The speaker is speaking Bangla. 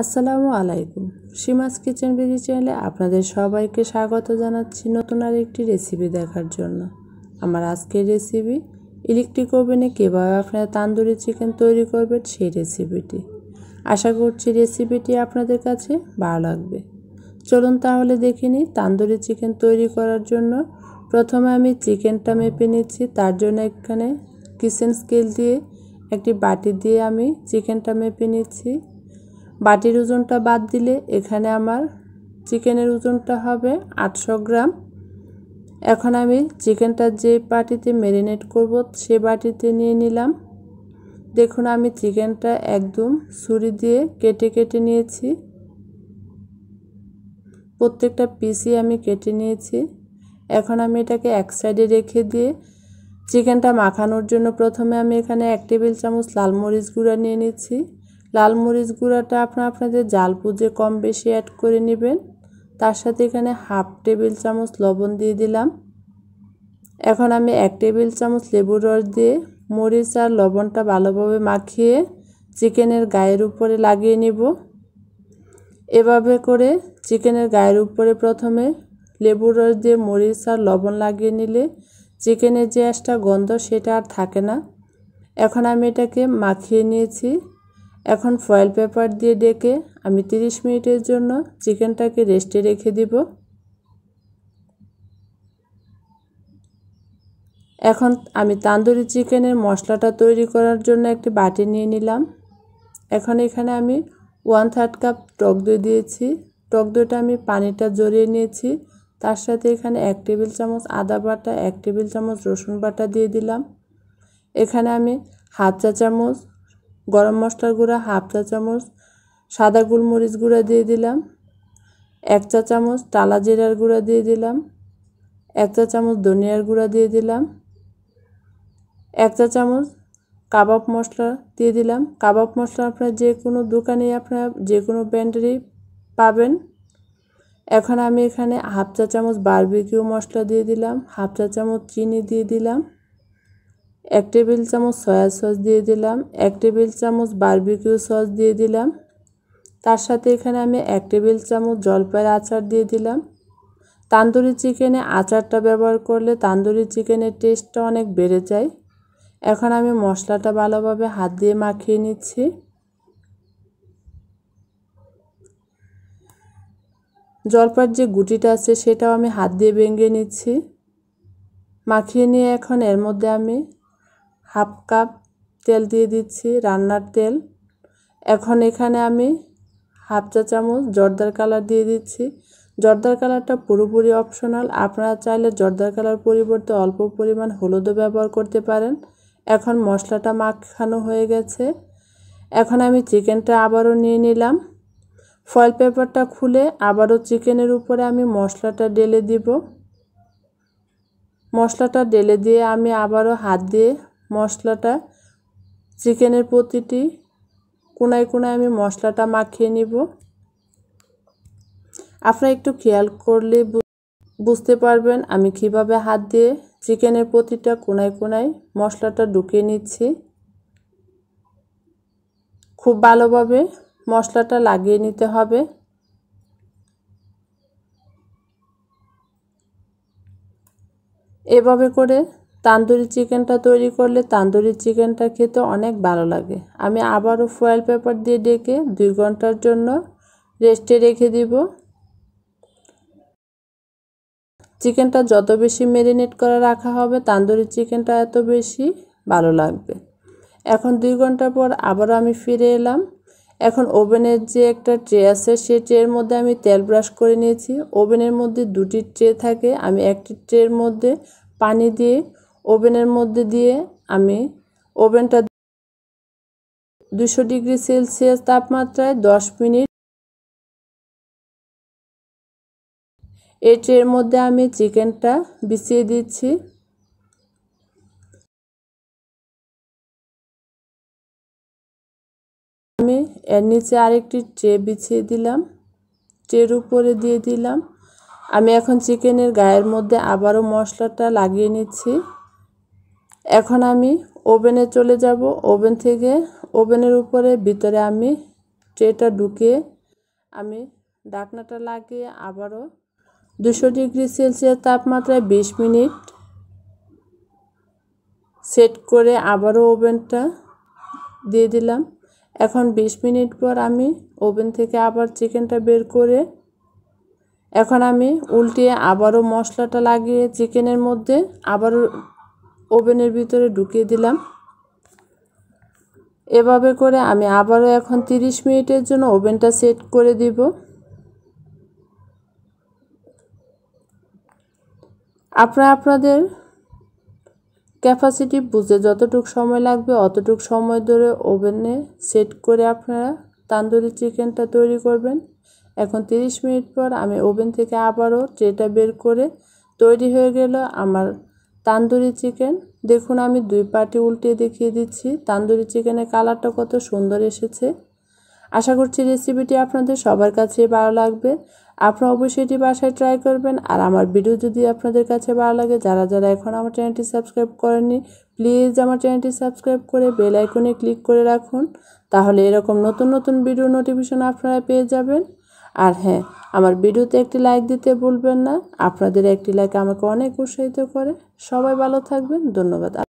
আসসালামু আলাইকুম সীমাস কিচেন বিজি চ্যানেলে আপনাদের সবাইকে স্বাগত জানাচ্ছি নতুন আর একটি রেসিপি দেখার জন্য আমার আজকের রেসিপি ইলেকট্রিক ওভেনে কীভাবে আপনারা তান্দুরি চিকেন তৈরি করবেন সেই রেসিপিটি আশা করছি রেসিপিটি আপনাদের কাছে ভালো লাগবে চলুন তাহলে দেখে নিই তান্দুরি চিকেন তৈরি করার জন্য প্রথমে আমি চিকেনটা মেপে নিচ্ছি তার জন্য এখানে কিচেন স্কেল দিয়ে একটি বাটি দিয়ে আমি চিকেনটা মেপে নিচ্ছি বাটির ওজনটা বাদ দিলে এখানে আমার চিকেনের ওজনটা হবে আটশো গ্রাম এখন আমি চিকেনটা যে বাটিতে ম্যারিনেট করব সে বাটিতে নিয়ে নিলাম দেখুন আমি চিকেনটা একদম ছুরি দিয়ে কেটে কেটে নিয়েছি প্রত্যেকটা পিসই আমি কেটে নিয়েছি এখন আমি এটাকে এক সাইডে রেখে দিয়ে চিকেনটা মাখানোর জন্য প্রথমে আমি এখানে এক টেবিল চামচ লাল মরিচ গুঁড়া নিয়ে নিচ্ছি লাল মরিচ গুঁড়াটা আপনার আপনাদের জাল পুজে কম বেশি অ্যাড করে নেবেন তার সাথে এখানে হাফ টেবিল চামচ লবণ দিয়ে দিলাম এখন আমি এক টেবিল চামচ লেবুর রস দিয়ে মরিচ আর লবণটা ভালোভাবে মাখিয়ে চিকেনের গায়ের উপরে লাগিয়ে নিব এভাবে করে চিকেনের গায়ের উপরে প্রথমে লেবুর রস দিয়ে মরিচ আর লবণ লাগিয়ে নিলে চিকেনের যে একটা গন্ধ সেটা আর থাকে না এখন আমি এটাকে মাখিয়ে নিয়েছি এখন ফয়েল পেপার দিয়ে ডেকে আমি 30 মিনিটের জন্য চিকেনটাকে রেস্টে রেখে দিব এখন আমি তান্দুরি চিকেনের মশলাটা তৈরি করার জন্য একটি বাটি নিয়ে নিলাম এখন এখানে আমি ওয়ান থার্ড কাপ টক দই দিয়েছি টক দইটা আমি পানিটা জড়িয়ে নিয়েছি তার সাথে এখানে এক টেবিল চামচ আদা বাটা এক টেবিল চামচ রসুন বাটা দিয়ে দিলাম এখানে আমি হাফ চা চামচ গরম মশলার গুঁড়া হাফ চা চামচ সাদা গোলমরিচ গুঁড়া দিয়ে দিলাম এক চা চামচ টালা জিরার গুঁড়া দিয়ে দিলাম এক চা চামচ ধনিয়ার গুঁড়া দিয়ে দিলাম এক চা চামচ কাবাব মশলা দিয়ে দিলাম কাবাব মশলা আপনার যে কোনো দোকানে আপনার যে কোনো ব্র্যান্ডেরই পাবেন এখন আমি এখানে হাফ চা চামচ বারবিকিউ মশলা দিয়ে দিলাম হাফ চা চামচ চিনি দিয়ে দিলাম এক টেবিল চামচ সয়া সস দিয়ে দিলাম এক টেবিল চামচ বারবিকিউ সস দিয়ে দিলাম তার সাথে এখানে আমি এক টেবিল চামচ জলপাইয়ের আচার দিয়ে দিলাম তান্দুরি চিকেনে আচারটা ব্যবহার করলে তান্দুরি চিকেনের টেস্টটা অনেক বেড়ে যায় এখন আমি মশলাটা ভালোভাবে হাত দিয়ে মাখিয়ে নিচ্ছি জলপার যে গুটিটা আছে সেটাও আমি হাত দিয়ে ভেঙে নিচ্ছি মাখিয়ে নিয়ে এখন এর মধ্যে আমি হাফ কাপ তেল দিয়ে দিচ্ছি রান্নার তেল এখন এখানে আমি হাফ চা চামচ জর্দার কালার দিয়ে দিচ্ছি জর্দার কালারটা পুরোপুরি অপশনাল আপনারা চাইলে জর্দার কালার পরিবর্তে অল্প পরিমাণ হলুদও ব্যবহার করতে পারেন এখন মশলাটা মাখানো হয়ে গেছে এখন আমি চিকেনটা আবারও নিয়ে নিলাম ফয়েল পেপারটা খুলে আবারও চিকেনের উপরে আমি মশলাটা ডেলে দিব মশলাটা ডেলে দিয়ে আমি আবারও হাত দিয়ে মশলাটা চিকেনের প্রতিটি কোনায় কোনায় আমি মশলাটা মাখিয়ে নিব আপনারা একটু খেয়াল করলে বুঝতে পারবেন আমি কীভাবে হাত দিয়ে চিকেনের প্রতিটা কোনায় কোনায় মশলাটা ঢুকিয়ে নিচ্ছি খুব ভালোভাবে মশলাটা লাগিয়ে নিতে হবে এভাবে করে তান্দুরি চিকেনটা তৈরি করলে তান্দুরি চিকেনটা খেতে অনেক ভালো লাগে আমি আবারও ফয়েল পেপার দিয়ে ডেকে দুই ঘন্টার জন্য রেস্টে রেখে দিব চিকেনটা যত বেশি ম্যারিনেট করে রাখা হবে তান্দুরি চিকেনটা এত বেশি ভালো লাগবে এখন দুই ঘন্টা পর আবারও আমি ফিরে এলাম এখন ওভেনের যে একটা ট্রে আছে সেই ট্রের মধ্যে আমি তেল ব্রাশ করে নিয়েছি ওভেনের মধ্যে দুটি ট্রে থাকে আমি একটি ট্রের মধ্যে পানি দিয়ে ওভেনের মধ্যে দিয়ে আমি ওভেনটা দুশো ডিগ্রি সেলসিয়াস তাপমাত্রায় দশ মিনিট এই ট্রের মধ্যে আমি চিকেনটা বিছিয়ে দিচ্ছি আমি এর নিচে আরেকটি ট্রে বিছিয়ে দিলাম ট্রের উপরে দিয়ে দিলাম আমি এখন চিকেনের গায়ের মধ্যে আবারও মশলাটা লাগিয়ে নিচ্ছি এখন আমি ওভেনে চলে যাব ওভেন থেকে ওভেনের উপরে ভিতরে আমি ট্রেটা ঢুকিয়ে আমি ডাকনাটা লাগিয়ে আবারও দুশো ডিগ্রি সেলসিয়াস তাপমাত্রায় বিশ মিনিট সেট করে আবারও ওভেনটা দিয়ে দিলাম এখন বিশ মিনিট পর আমি ওভেন থেকে আবার চিকেনটা বের করে এখন আমি উল্টিয়ে আবারও মশলাটা লাগিয়ে চিকেনের মধ্যে আবারও ওভেনের ভিতরে ঢুকিয়ে দিলাম এভাবে করে আমি আবারও এখন 30 মিনিটের জন্য ওভেনটা সেট করে দিব আপনারা আপনাদের ক্যাপাসিটি বুঝে যতটুক সময় লাগবে অতটুক সময় ধরে ওভেনে সেট করে আপনারা তান্দুরি চিকেনটা তৈরি করবেন এখন 30 মিনিট পর আমি ওভেন থেকে আবারও ট্রেটা বের করে তৈরি হয়ে গেল আমার তান্দুরি চিকেন দেখুন আমি দুই পাটি উল্টে দেখিয়ে দিচ্ছি তান্দুরি চিকেনের কালারটা কত সুন্দর এসেছে আশা করছি রেসিপিটি আপনাদের সবার কাছে ভালো লাগবে আপনারা অবশ্যই এটি বাসায় ট্রাই করবেন আর আমার ভিডিও যদি আপনাদের কাছে ভালো লাগে যারা যারা এখন আমার চ্যানেলটি সাবস্ক্রাইব করেননি প্লিজ আমার চ্যানেলটি সাবস্ক্রাইব করে বেল আইকনে ক্লিক করে রাখুন তাহলে এরকম নতুন নতুন ভিডিও নোটিফিকেশন আপনারা পেয়ে যাবেন আর হ্যাঁ আমার ভিডিওতে একটি লাইক দিতে ভুলবেন না আপনাদের একটি লাইক আমাকে অনেক উৎসাহিত করে সবাই ভালো থাকবেন ধন্যবাদ